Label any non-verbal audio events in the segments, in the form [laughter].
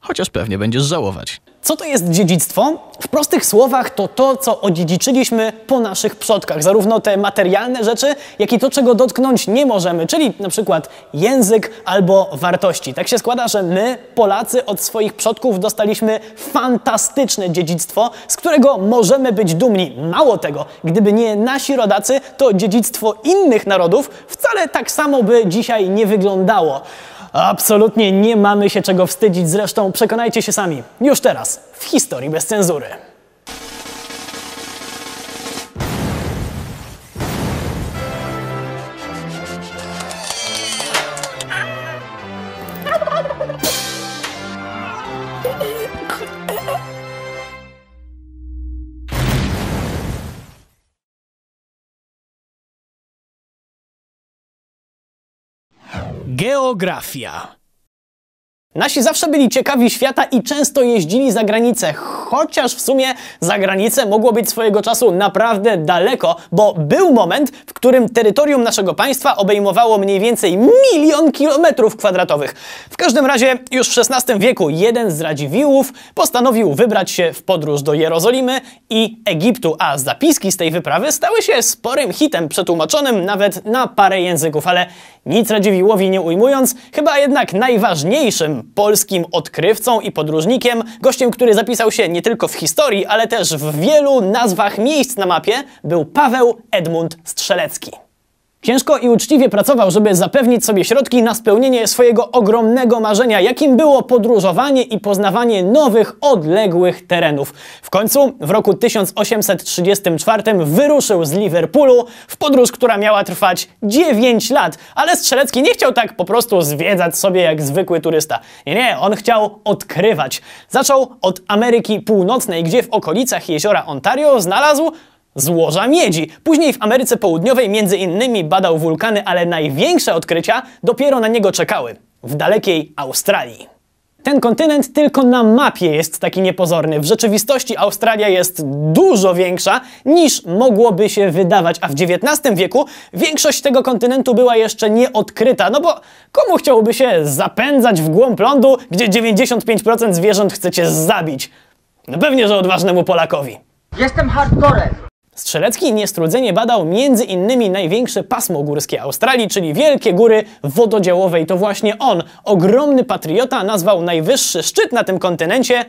chociaż pewnie będziesz żałować. Co to jest dziedzictwo? W prostych słowach to to, co odziedziczyliśmy po naszych przodkach. Zarówno te materialne rzeczy, jak i to, czego dotknąć nie możemy, czyli na przykład język albo wartości. Tak się składa, że my, Polacy, od swoich przodków dostaliśmy fantastyczne dziedzictwo, z którego możemy być dumni. Mało tego, gdyby nie nasi rodacy, to dziedzictwo innych narodów wcale tak samo by dzisiaj nie wyglądało. Absolutnie nie mamy się czego wstydzić, zresztą przekonajcie się sami, już teraz, w historii bez cenzury. Geografia. Nasi zawsze byli ciekawi świata i często jeździli za granicę, chociaż w sumie za granicę mogło być swojego czasu naprawdę daleko, bo był moment, w którym terytorium naszego państwa obejmowało mniej więcej milion kilometrów kwadratowych. W każdym razie już w XVI wieku jeden z radziwiłów postanowił wybrać się w podróż do Jerozolimy i Egiptu, a zapiski z tej wyprawy stały się sporym hitem przetłumaczonym nawet na parę języków, ale nic radziwiłowi nie ujmując, chyba jednak najważniejszym polskim odkrywcą i podróżnikiem, gościem, który zapisał się nie tylko w historii, ale też w wielu nazwach miejsc na mapie, był Paweł Edmund Strzelecki. Ciężko i uczciwie pracował, żeby zapewnić sobie środki na spełnienie swojego ogromnego marzenia, jakim było podróżowanie i poznawanie nowych, odległych terenów. W końcu w roku 1834 wyruszył z Liverpoolu w podróż, która miała trwać 9 lat, ale Strzelecki nie chciał tak po prostu zwiedzać sobie jak zwykły turysta. Nie, nie, on chciał odkrywać. Zaczął od Ameryki Północnej, gdzie w okolicach jeziora Ontario znalazł złoża miedzi. Później w Ameryce Południowej między innymi badał wulkany, ale największe odkrycia dopiero na niego czekały w dalekiej Australii. Ten kontynent tylko na mapie jest taki niepozorny. W rzeczywistości Australia jest dużo większa niż mogłoby się wydawać, a w XIX wieku większość tego kontynentu była jeszcze nieodkryta, no bo komu chciałoby się zapędzać w głąb lądu, gdzie 95% zwierząt chcecie zabić? No pewnie, że odważnemu Polakowi. Jestem hardcorem. Strzelecki niestrudzenie badał między innymi największe pasmo górskie Australii, czyli Wielkie Góry Wododziałowej. To właśnie on, ogromny patriota, nazwał najwyższy szczyt na tym kontynencie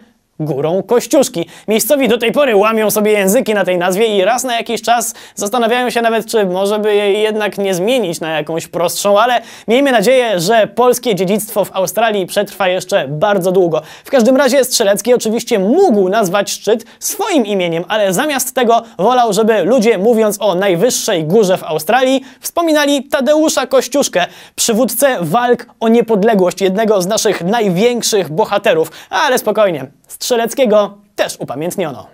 Górą Kościuszki. Miejscowi do tej pory łamią sobie języki na tej nazwie i raz na jakiś czas zastanawiają się nawet, czy może by jej jednak nie zmienić na jakąś prostszą, ale miejmy nadzieję, że polskie dziedzictwo w Australii przetrwa jeszcze bardzo długo. W każdym razie Strzelecki oczywiście mógł nazwać szczyt swoim imieniem, ale zamiast tego wolał, żeby ludzie mówiąc o najwyższej górze w Australii wspominali Tadeusza Kościuszkę, przywódcę walk o niepodległość, jednego z naszych największych bohaterów. Ale spokojnie, Strzelecki Strzeleckiego też upamiętniono.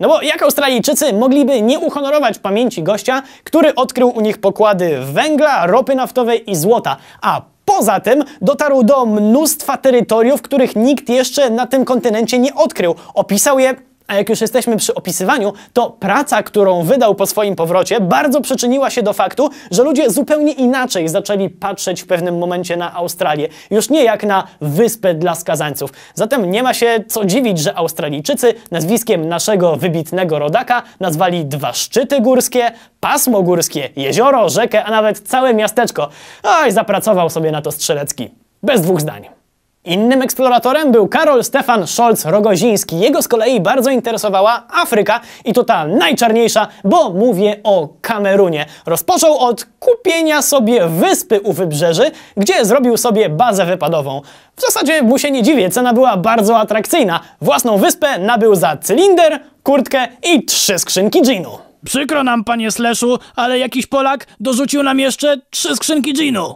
No bo jak Australijczycy mogliby nie uhonorować pamięci gościa, który odkrył u nich pokłady węgla, ropy naftowej i złota, a Poza tym dotarł do mnóstwa terytoriów, których nikt jeszcze na tym kontynencie nie odkrył. Opisał je a jak już jesteśmy przy opisywaniu, to praca, którą wydał po swoim powrocie, bardzo przyczyniła się do faktu, że ludzie zupełnie inaczej zaczęli patrzeć w pewnym momencie na Australię. Już nie jak na wyspę dla skazańców. Zatem nie ma się co dziwić, że Australijczycy nazwiskiem naszego wybitnego rodaka nazwali dwa szczyty górskie, pasmo górskie, jezioro, rzekę, a nawet całe miasteczko. Oj, zapracował sobie na to Strzelecki. Bez dwóch zdań. Innym eksploratorem był Karol Stefan Scholz-Rogoziński. Jego z kolei bardzo interesowała Afryka i to ta najczarniejsza, bo mówię o Kamerunie. Rozpoczął od kupienia sobie wyspy u wybrzeży, gdzie zrobił sobie bazę wypadową. W zasadzie mu się nie dziwię, cena była bardzo atrakcyjna. Własną wyspę nabył za cylinder, kurtkę i trzy skrzynki ginu. Przykro nam, panie Sleszu, ale jakiś Polak dorzucił nam jeszcze trzy skrzynki ginu.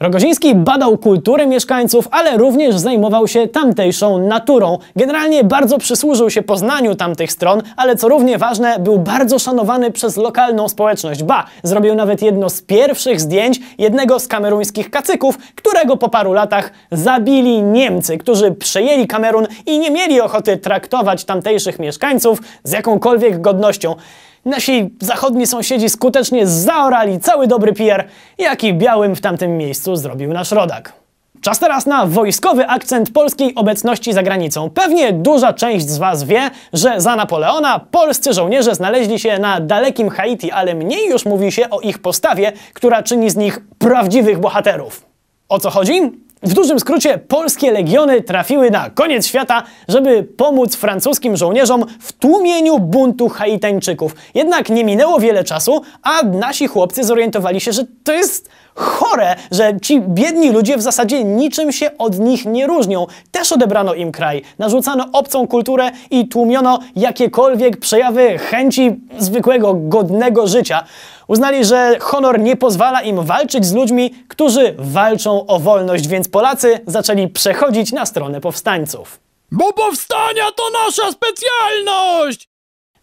Rogoziński badał kulturę mieszkańców, ale również zajmował się tamtejszą naturą. Generalnie bardzo przysłużył się poznaniu tamtych stron, ale co równie ważne, był bardzo szanowany przez lokalną społeczność. Ba, zrobił nawet jedno z pierwszych zdjęć jednego z kameruńskich kacyków, którego po paru latach zabili Niemcy, którzy przejęli Kamerun i nie mieli ochoty traktować tamtejszych mieszkańców z jakąkolwiek godnością. Nasi zachodni sąsiedzi skutecznie zaorali cały dobry PR, jaki białym w tamtym miejscu zrobił nasz rodak. Czas teraz na wojskowy akcent polskiej obecności za granicą. Pewnie duża część z Was wie, że za Napoleona polscy żołnierze znaleźli się na dalekim Haiti, ale mniej już mówi się o ich postawie, która czyni z nich prawdziwych bohaterów. O co chodzi? W dużym skrócie, polskie legiony trafiły na koniec świata, żeby pomóc francuskim żołnierzom w tłumieniu buntu Haitańczyków. Jednak nie minęło wiele czasu, a nasi chłopcy zorientowali się, że to jest chore, że ci biedni ludzie w zasadzie niczym się od nich nie różnią. Też odebrano im kraj, narzucano obcą kulturę i tłumiono jakiekolwiek przejawy chęci zwykłego, godnego życia. Uznali, że honor nie pozwala im walczyć z ludźmi, którzy walczą o wolność, więc Polacy zaczęli przechodzić na stronę powstańców. Bo powstania to nasza specjalność!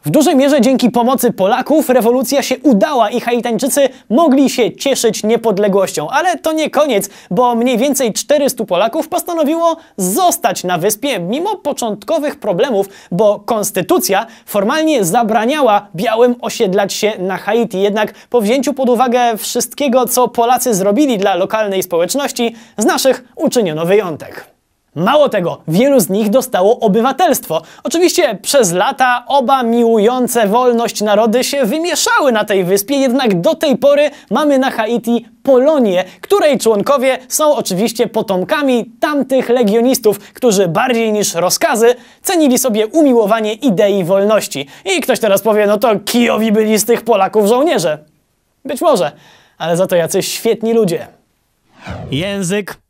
W dużej mierze dzięki pomocy Polaków rewolucja się udała i Haitańczycy mogli się cieszyć niepodległością. Ale to nie koniec, bo mniej więcej 400 Polaków postanowiło zostać na wyspie mimo początkowych problemów, bo konstytucja formalnie zabraniała białym osiedlać się na Haiti. Jednak po wzięciu pod uwagę wszystkiego, co Polacy zrobili dla lokalnej społeczności, z naszych uczyniono wyjątek. Mało tego, wielu z nich dostało obywatelstwo. Oczywiście przez lata oba miłujące wolność narody się wymieszały na tej wyspie, jednak do tej pory mamy na Haiti Polonię, której członkowie są oczywiście potomkami tamtych legionistów, którzy bardziej niż rozkazy cenili sobie umiłowanie idei wolności. I ktoś teraz powie, no to kijowi byli z tych Polaków żołnierze. Być może, ale za to jacyś świetni ludzie. Język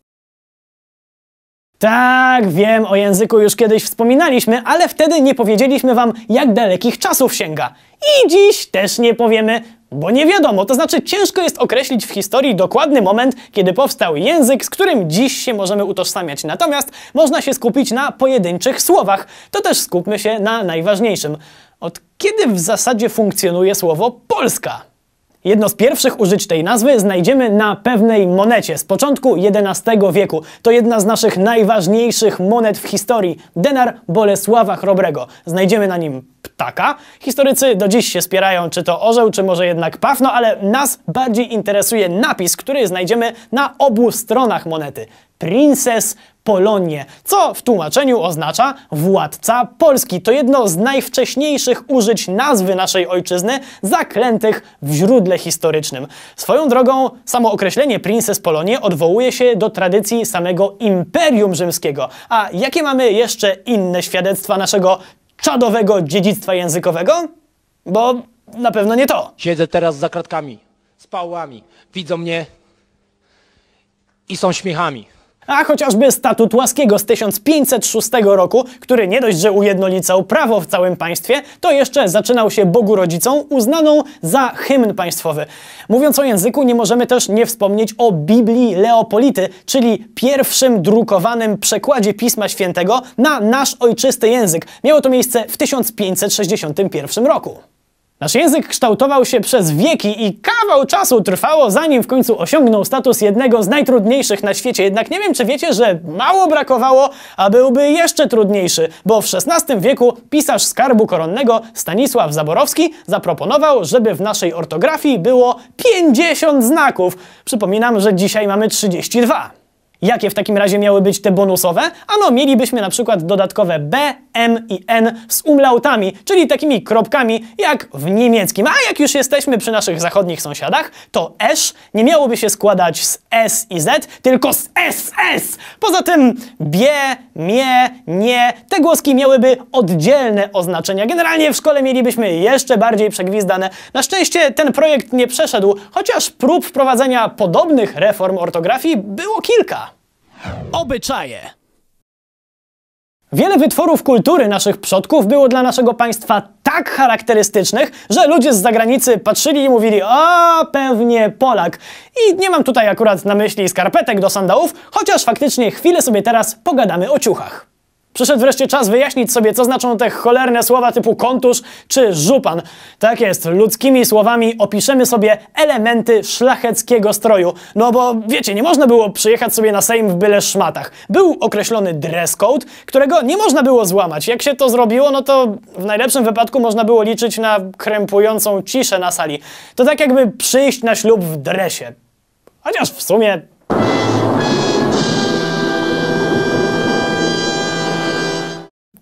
tak, wiem, o języku już kiedyś wspominaliśmy, ale wtedy nie powiedzieliśmy wam, jak dalekich czasów sięga. I dziś też nie powiemy, bo nie wiadomo, to znaczy ciężko jest określić w historii dokładny moment, kiedy powstał język, z którym dziś się możemy utożsamiać. Natomiast można się skupić na pojedynczych słowach. To też skupmy się na najważniejszym. Od kiedy w zasadzie funkcjonuje słowo Polska? Jedno z pierwszych użyć tej nazwy znajdziemy na pewnej monecie z początku XI wieku. To jedna z naszych najważniejszych monet w historii, denar Bolesława Chrobrego. Znajdziemy na nim ptaka. Historycy do dziś się spierają, czy to orzeł, czy może jednak paw, no ale nas bardziej interesuje napis, który znajdziemy na obu stronach monety. Princess Polonie, co w tłumaczeniu oznacza władca Polski. To jedno z najwcześniejszych użyć nazwy naszej ojczyzny zaklętych w źródle historycznym. Swoją drogą samo określenie Princes Polonie odwołuje się do tradycji samego Imperium Rzymskiego. A jakie mamy jeszcze inne świadectwa naszego czadowego dziedzictwa językowego? Bo na pewno nie to. Siedzę teraz za kratkami, z pałami, widzą mnie i są śmiechami a chociażby statut łaskiego z 1506 roku, który nie dość, że ujednolicał prawo w całym państwie, to jeszcze zaczynał się Bogu rodzicą, uznaną za hymn państwowy. Mówiąc o języku, nie możemy też nie wspomnieć o Biblii Leopolity, czyli pierwszym drukowanym przekładzie Pisma Świętego na nasz ojczysty język. Miało to miejsce w 1561 roku. Nasz język kształtował się przez wieki i kawał czasu trwało, zanim w końcu osiągnął status jednego z najtrudniejszych na świecie. Jednak nie wiem, czy wiecie, że mało brakowało, a byłby jeszcze trudniejszy, bo w XVI wieku pisarz skarbu koronnego Stanisław Zaborowski zaproponował, żeby w naszej ortografii było 50 znaków. Przypominam, że dzisiaj mamy 32. Jakie w takim razie miały być te bonusowe? Ano mielibyśmy na przykład dodatkowe B, M i N z umlautami, czyli takimi kropkami jak w niemieckim. A jak już jesteśmy przy naszych zachodnich sąsiadach, to esz nie miałoby się składać z S i Z, tylko z ss. Poza tym bie, mie, nie, te głoski miałyby oddzielne oznaczenia. Generalnie w szkole mielibyśmy jeszcze bardziej przegwizdane. Na szczęście ten projekt nie przeszedł, chociaż prób wprowadzenia podobnych reform ortografii było kilka. Obyczaje. Wiele wytworów kultury naszych przodków było dla naszego państwa tak charakterystycznych, że ludzie z zagranicy patrzyli i mówili o, pewnie Polak. I nie mam tutaj akurat na myśli skarpetek do sandałów, chociaż faktycznie chwilę sobie teraz pogadamy o ciuchach. Przyszedł wreszcie czas wyjaśnić sobie, co znaczą te cholerne słowa typu kontusz czy żupan. Tak jest, ludzkimi słowami opiszemy sobie elementy szlacheckiego stroju. No bo wiecie, nie można było przyjechać sobie na Sejm w byle szmatach. Był określony dress code, którego nie można było złamać. Jak się to zrobiło, no to w najlepszym wypadku można było liczyć na krępującą ciszę na sali. To tak jakby przyjść na ślub w dresie. Chociaż w sumie...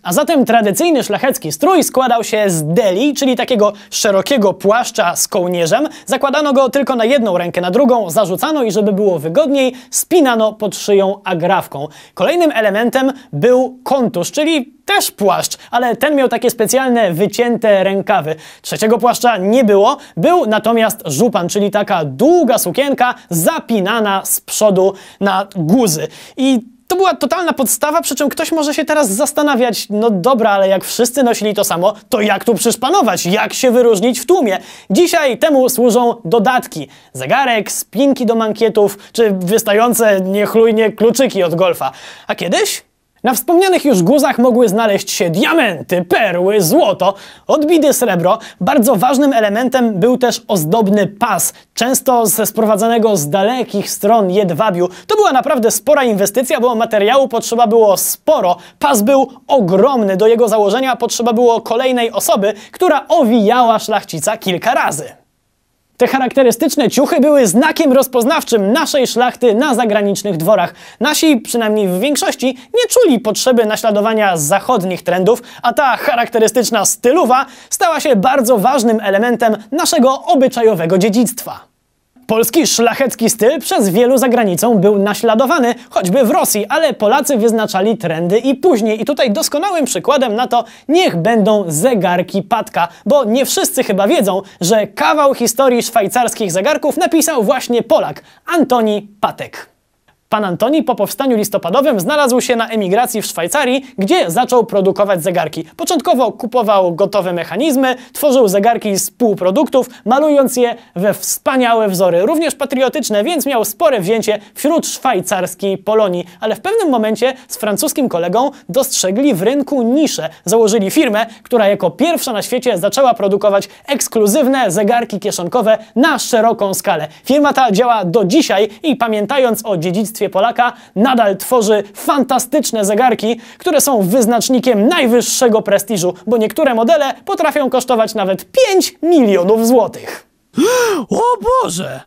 A zatem tradycyjny szlachecki strój składał się z deli, czyli takiego szerokiego płaszcza z kołnierzem. Zakładano go tylko na jedną rękę, na drugą zarzucano i żeby było wygodniej, spinano pod szyją agrawką. Kolejnym elementem był kontusz, czyli też płaszcz, ale ten miał takie specjalne wycięte rękawy. Trzeciego płaszcza nie było, był natomiast żupan, czyli taka długa sukienka zapinana z przodu na guzy. I to była totalna podstawa, przy czym ktoś może się teraz zastanawiać, no dobra, ale jak wszyscy nosili to samo, to jak tu przyszpanować? Jak się wyróżnić w tłumie? Dzisiaj temu służą dodatki. Zegarek, spinki do mankietów, czy wystające niechlujnie kluczyki od golfa. A kiedyś na wspomnianych już guzach mogły znaleźć się diamenty, perły, złoto, odbity srebro. Bardzo ważnym elementem był też ozdobny pas, często ze sprowadzanego z dalekich stron jedwabiu. To była naprawdę spora inwestycja, bo materiału potrzeba było sporo. Pas był ogromny, do jego założenia potrzeba było kolejnej osoby, która owijała szlachcica kilka razy. Te charakterystyczne ciuchy były znakiem rozpoznawczym naszej szlachty na zagranicznych dworach. Nasi, przynajmniej w większości, nie czuli potrzeby naśladowania zachodnich trendów, a ta charakterystyczna stylowa stała się bardzo ważnym elementem naszego obyczajowego dziedzictwa. Polski szlachecki styl przez wielu za granicą był naśladowany, choćby w Rosji, ale Polacy wyznaczali trendy i później. I tutaj doskonałym przykładem na to niech będą zegarki Patka, bo nie wszyscy chyba wiedzą, że kawał historii szwajcarskich zegarków napisał właśnie Polak, Antoni Patek. Pan Antoni po powstaniu listopadowym znalazł się na emigracji w Szwajcarii, gdzie zaczął produkować zegarki. Początkowo kupował gotowe mechanizmy, tworzył zegarki z półproduktów, malując je we wspaniałe wzory, również patriotyczne, więc miał spore wzięcie wśród szwajcarskiej Polonii. Ale w pewnym momencie z francuskim kolegą dostrzegli w rynku niszę. Założyli firmę, która jako pierwsza na świecie zaczęła produkować ekskluzywne zegarki kieszonkowe na szeroką skalę. Firma ta działa do dzisiaj i pamiętając o dziedzictwie Polaka nadal tworzy fantastyczne zegarki, które są wyznacznikiem najwyższego prestiżu, bo niektóre modele potrafią kosztować nawet 5 milionów złotych. [gasps] O Boże!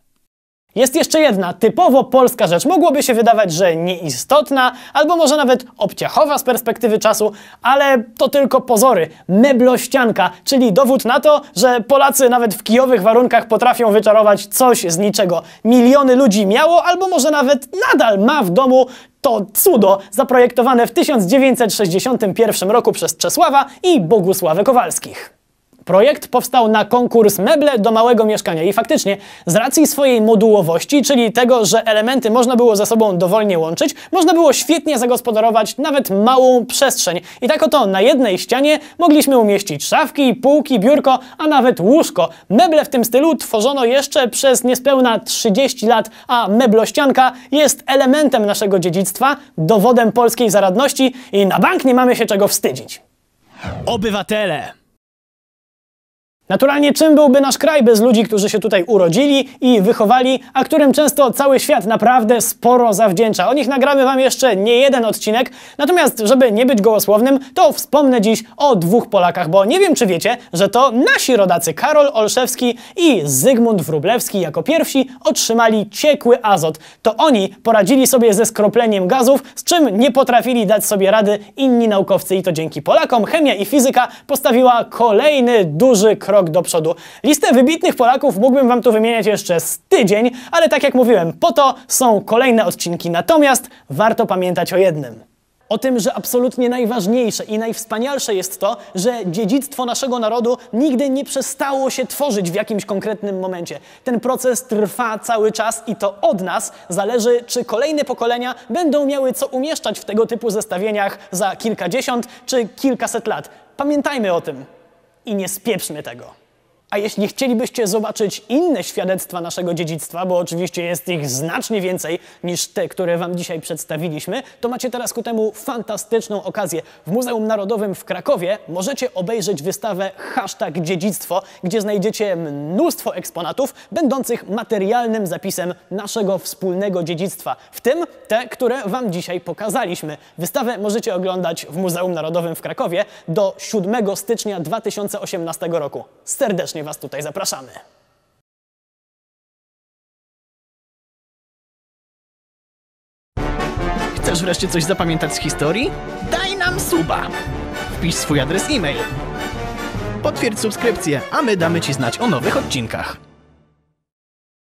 Jest jeszcze jedna typowo polska rzecz. Mogłoby się wydawać, że nieistotna, albo może nawet obciachowa z perspektywy czasu, ale to tylko pozory. Meblościanka, czyli dowód na to, że Polacy nawet w kijowych warunkach potrafią wyczarować coś z niczego. Miliony ludzi miało, albo może nawet nadal ma w domu to cudo zaprojektowane w 1961 roku przez Czesława i Bogusławę Kowalskich. Projekt powstał na konkurs meble do małego mieszkania i faktycznie z racji swojej modułowości, czyli tego, że elementy można było ze sobą dowolnie łączyć, można było świetnie zagospodarować nawet małą przestrzeń. I tak oto na jednej ścianie mogliśmy umieścić szafki, półki, biurko, a nawet łóżko. Meble w tym stylu tworzono jeszcze przez niespełna 30 lat, a meblościanka jest elementem naszego dziedzictwa, dowodem polskiej zaradności i na bank nie mamy się czego wstydzić. Obywatele! Naturalnie czym byłby nasz kraj bez ludzi, którzy się tutaj urodzili i wychowali, a którym często cały świat naprawdę sporo zawdzięcza. O nich nagramy Wam jeszcze nie jeden odcinek, natomiast żeby nie być gołosłownym, to wspomnę dziś o dwóch Polakach, bo nie wiem czy wiecie, że to nasi rodacy Karol Olszewski i Zygmunt Wrublewski jako pierwsi otrzymali ciekły azot. To oni poradzili sobie ze skropleniem gazów, z czym nie potrafili dać sobie rady inni naukowcy i to dzięki Polakom chemia i fizyka postawiła kolejny duży krok krok do przodu. Listę wybitnych Polaków mógłbym Wam tu wymieniać jeszcze z tydzień, ale tak jak mówiłem, po to są kolejne odcinki. Natomiast warto pamiętać o jednym. O tym, że absolutnie najważniejsze i najwspanialsze jest to, że dziedzictwo naszego narodu nigdy nie przestało się tworzyć w jakimś konkretnym momencie. Ten proces trwa cały czas i to od nas zależy, czy kolejne pokolenia będą miały co umieszczać w tego typu zestawieniach za kilkadziesiąt czy kilkaset lat. Pamiętajmy o tym i nie spieprzmy tego. A jeśli chcielibyście zobaczyć inne świadectwa naszego dziedzictwa, bo oczywiście jest ich znacznie więcej niż te, które Wam dzisiaj przedstawiliśmy, to macie teraz ku temu fantastyczną okazję. W Muzeum Narodowym w Krakowie możecie obejrzeć wystawę Hashtag Dziedzictwo, gdzie znajdziecie mnóstwo eksponatów będących materialnym zapisem naszego wspólnego dziedzictwa, w tym te, które Wam dzisiaj pokazaliśmy. Wystawę możecie oglądać w Muzeum Narodowym w Krakowie do 7 stycznia 2018 roku. Serdecznie serdecznie Was tutaj zapraszamy. Chcesz wreszcie coś zapamiętać z historii? Daj nam suba! Wpisz swój adres e-mail. Potwierdź subskrypcję, a my damy Ci znać o nowych odcinkach.